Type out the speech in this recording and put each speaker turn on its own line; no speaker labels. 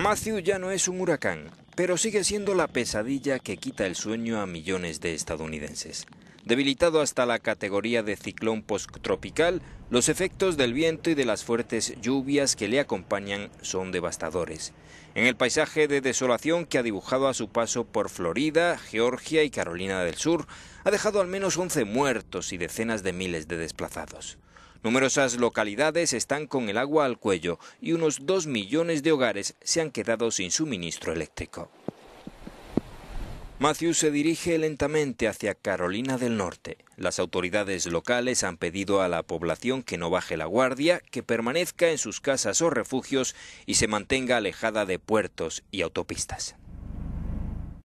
Matthew ya no es un huracán, pero sigue siendo la pesadilla que quita el sueño a millones de estadounidenses. Debilitado hasta la categoría de ciclón posttropical, los efectos del viento y de las fuertes lluvias que le acompañan son devastadores. En el paisaje de desolación que ha dibujado a su paso por Florida, Georgia y Carolina del Sur, ha dejado al menos 11 muertos y decenas de miles de desplazados. Numerosas localidades están con el agua al cuello y unos 2 millones de hogares se han quedado sin suministro eléctrico. Matthew se dirige lentamente hacia Carolina del Norte. Las autoridades locales han pedido a la población que no baje la guardia, que permanezca en sus casas o refugios y se mantenga alejada de puertos y autopistas.